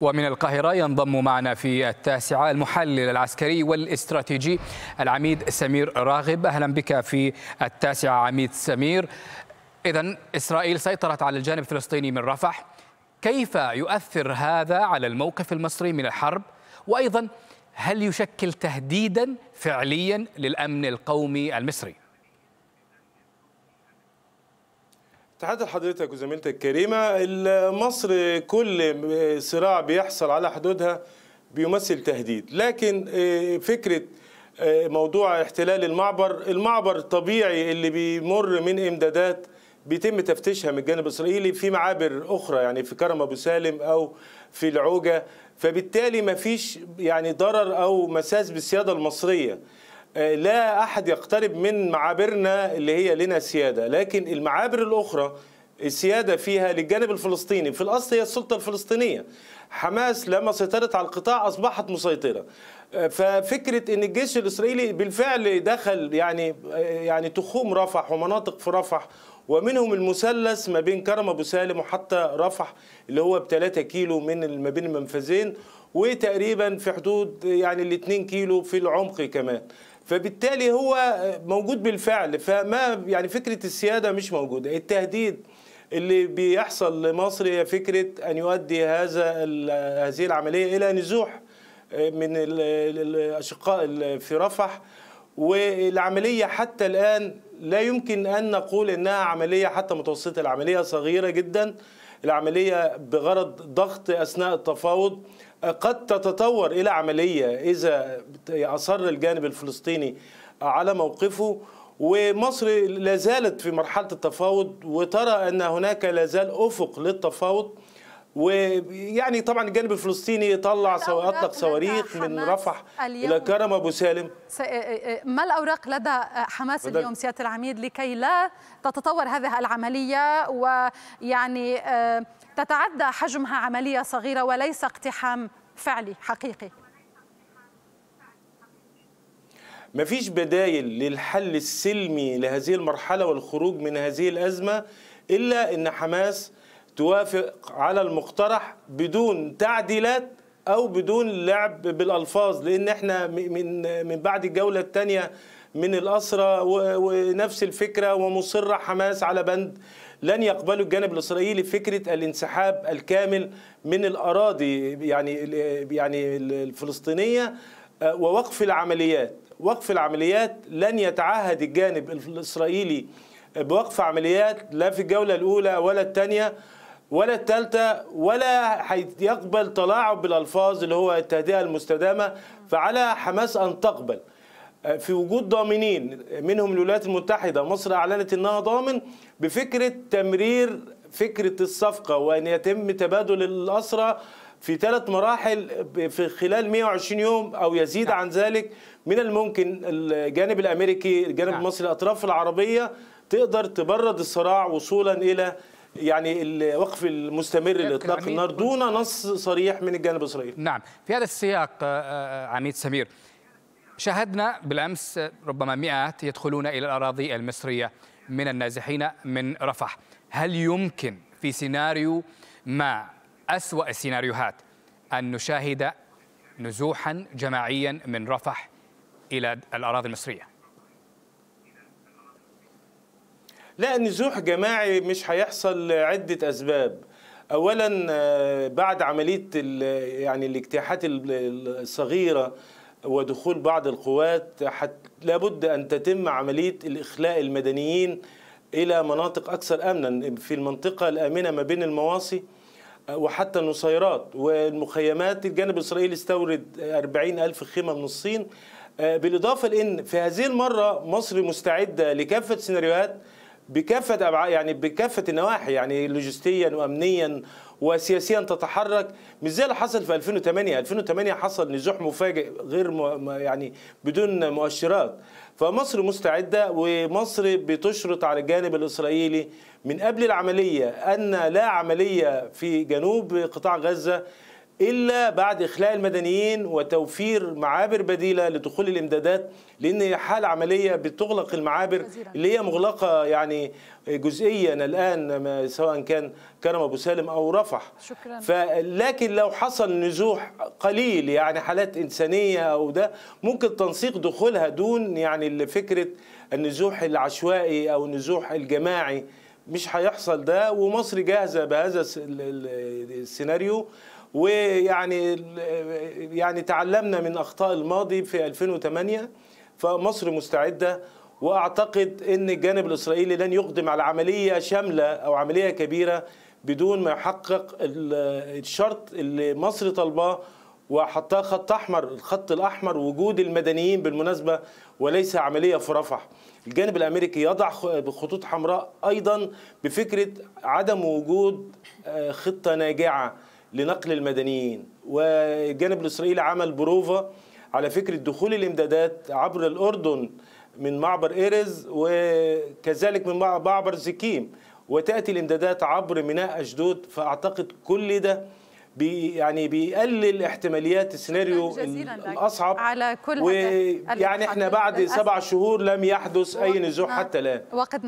ومن القاهرة ينضم معنا في التاسعة المحلل العسكري والاستراتيجي العميد سمير راغب أهلا بك في التاسعة عميد سمير إذا إسرائيل سيطرت على الجانب الفلسطيني من رفح كيف يؤثر هذا على الموقف المصري من الحرب وأيضا هل يشكل تهديدا فعليا للأمن القومي المصري؟ تحدث حضرتك وزميلتك الكريمة مصر كل صراع بيحصل على حدودها بيمثل تهديد لكن آه، فكرة آه، موضوع احتلال المعبر المعبر الطبيعي اللي بيمر من امدادات بيتم تفتيشها من الجانب الاسرائيلي في معابر اخرى يعني في كرم ابو سالم او في العوجه فبالتالي ما فيش يعني ضرر او مساس بالسياده المصريه آه، لا أحد يقترب من معابرنا اللي هي لنا سيادة لكن المعابر الأخرى السيادة فيها للجانب الفلسطيني في الأصل هي السلطة الفلسطينية حماس لما سيطرت على القطاع أصبحت مسيطرة آه، ففكرة أن الجيش الإسرائيلي بالفعل دخل يعني آه، يعني تخوم رفح ومناطق في رفح ومنهم المثلث ما بين كرم أبو سالم وحتى رفح اللي هو ب 3 كيلو من ما بين المنفذين وتقريبا في حدود يعني ال 2 كيلو في العمق كمان فبالتالي هو موجود بالفعل فما يعني فكره السياده مش موجوده التهديد اللي بيحصل لمصر هي فكره ان يؤدي هذا هذه العمليه الى نزوح من الاشقاء في رفح والعمليه حتى الان لا يمكن ان نقول انها عمليه حتى متوسطه العمليه صغيره جدا العملية بغرض ضغط أثناء التفاوض قد تتطور إلى عملية إذا أصر الجانب الفلسطيني على موقفه ومصر لازالت في مرحلة التفاوض وترى أن هناك لازال أفق للتفاوض ويعني طبعا الجانب الفلسطيني طلع سو... اطلق صواريخ من رفح الى كرم ابو سالم س... إيه، إيه، إيه، ما الاوراق لدى حماس بدل... اليوم سياده العميد لكي لا تتطور هذه العمليه ويعني آه، تتعدى حجمها عمليه صغيره وليس اقتحام فعلي حقيقي ما فيش بدايل للحل السلمي لهذه المرحله والخروج من هذه الازمه الا ان حماس توافق على المقترح بدون تعديلات او بدون لعب بالالفاظ لان احنا من من بعد الجوله الثانيه من الأسرة ونفس الفكرة ومصرة حماس على بند لن يقبلوا الجانب الإسرائيلي فكرة الانسحاب الكامل من الأراضي يعني يعني الفلسطينية آه، ووقف العمليات وقف العمليات لن يتعهد الجانب الإسرائيلي بوقف عمليات لا في الجولة الأولى ولا الثانية ولا الثالثه ولا هيقبل تلاعب بالالفاظ اللي هو التهدئه المستدامه فعلى حماس ان تقبل في وجود ضامنين منهم الولايات المتحده مصر اعلنت انها ضامن بفكره تمرير فكره الصفقه وان يتم تبادل الاسرى في ثلاث مراحل في خلال 120 يوم او يزيد نعم. عن ذلك من الممكن الجانب الامريكي الجانب المصري نعم. الاطراف العربيه تقدر تبرد الصراع وصولا الى يعني الوقف المستمر لاطلاق النار دون نص صريح من الجانب الاسرائيلي نعم في هذا السياق آه، آه، عميد سمير شاهدنا بالامس ربما مئات يدخلون الى الاراضي المصريه من النازحين من رفح هل يمكن في سيناريو ما اسوا السيناريوهات ان نشاهد نزوحا جماعيا من رفح الى الاراضي المصريه لا نزوح جماعي مش هيحصل لعدة أسباب أولا آه، بعد عملية يعني الاجتياحات الصغيرة ودخول بعض القوات لابد أن تتم عملية الإخلاء المدنيين إلى مناطق أكثر أمنا في المنطقة الآمنة ما بين المواصي آه، وحتى النصيرات والمخيمات الجانب الإسرائيلي استورد 40 ألف خيمة من الصين آه، بالإضافة لأن في هذه المرة مصر مستعدة لكافة سيناريوهات بكافه يعني بكافه النواحي يعني لوجستيا وامنيا وسياسيا تتحرك مش زي اللي حصل في 2008 2008 حصل نزوح مفاجئ غير يعني بدون مؤشرات فمصر مستعده ومصر بتشرط على الجانب الاسرائيلي من قبل العمليه ان لا عمليه في جنوب قطاع غزه إلا بعد إخلاء المدنيين وتوفير معابر بديلة لدخول الإمدادات لأن هي حالة عملية بتغلق المعابر اللي هي مغلقة يعني جزئيا الآن سواء كان كرم أبو سالم أو رفح شكرا لو حصل نزوح قليل يعني حالات إنسانية أو ده ممكن تنسيق دخولها دون يعني فكرة النزوح العشوائي أو النزوح الجماعي مش هيحصل ده ومصر جاهزة بهذا السيناريو ويعني يعني تعلمنا من اخطاء الماضي في 2008 فمصر مستعده واعتقد ان الجانب الاسرائيلي لن يقدم على عمليه شامله او عمليه كبيره بدون ما يحقق الشرط اللي مصر طالباه وحطاه خط احمر الخط الاحمر وجود المدنيين بالمناسبه وليس عمليه في رفح الجانب الامريكي يضع خطوط حمراء ايضا بفكره عدم وجود آه، خطه ناجعه لنقل المدنيين والجانب الإسرائيلي عمل بروفا على فكرة دخول الإمدادات عبر الأردن من معبر إيرز وكذلك من معبر زكيم وتأتي الإمدادات عبر ميناء أشدود فأعتقد كل ده بي يعني بيقلل احتماليات السيناريو الاصعب على كل ويعني احنا بعد سبع شهور لم يحدث اي نزوح حتى الان